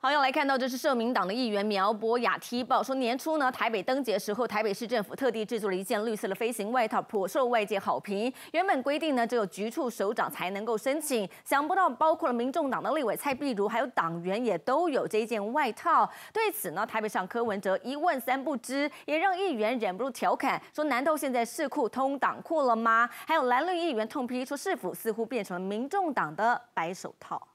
好，要来看到，这是社民党的议员苗博雅踢爆说，年初呢，台北登节时候，台北市政府特地制作了一件绿色的飞行外套，颇受外界好评。原本规定呢，只有局处首长才能够申请，想不到包括了民众党的立委蔡碧如，还有党员也都有这一件外套。对此呢，台北上柯文哲一问三不知，也让议员忍不住调侃说，难道现在市库通党库了吗？还有蓝绿议员痛批说，市府似乎变成了民众党的白手套。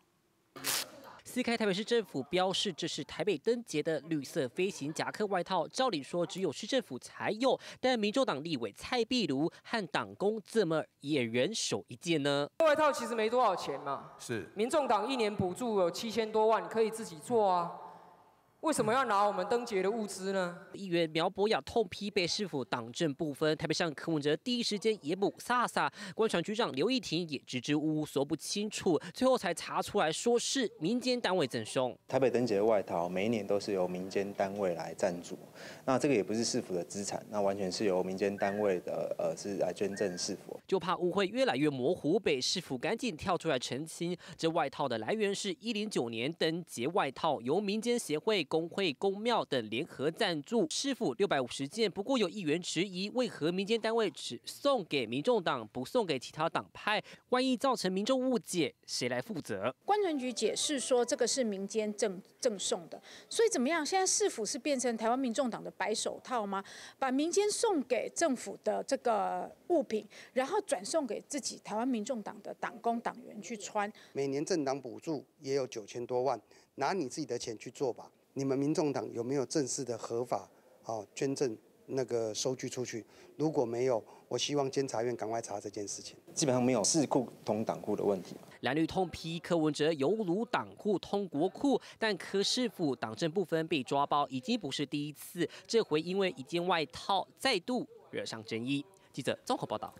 撕开台北市政府标示，这是台北灯节的绿色飞行夹克外套。照理说，只有市政府才有，但民众党立委蔡壁如和党工怎么也人手一件呢？外套其实没多少钱嘛，是民众党一年补助有七千多万，可以自己做啊。为什么要拿我们灯节的物资呢？议员苗博雅痛批被市府党政不分，台北上柯文哲第一时间也补撒撒，观光局长刘益廷也支支吾吾说不清楚，最后才查出来说是民间单位赠送。台北灯节的外套每一年都是由民间单位来赞助，那这个也不是市府的资产，那完全是由民间单位的呃是来捐赠市府。就怕误会越来越模糊，北市府赶紧跳出来澄清，这外套的来源是109年灯节外套由民间协会。工会、公庙等联合赞助市府六百五十件。不过有议员质疑，为何民间单位只送给民众党，不送给其他党派？万一造成民众误解，谁来负责？关纯局解释说，这个是民间赠赠送的，所以怎么样？现在市府是变成台湾民众党的白手套吗？把民间送给政府的这个物品，然后转送给自己台湾民众党的党工、党员去穿。每年政党补助也有九千多万，拿你自己的钱去做吧。你们民众党有没有正式的合法啊捐赠那个收据出去？如果没有，我希望监察院赶快查这件事情。基本上没有事库同党库的问题。蓝绿痛批柯文哲犹如党库通国库，但柯师傅党政不分被抓包已经不是第一次，这回因为一件外套再度惹上争议。记者综合报道。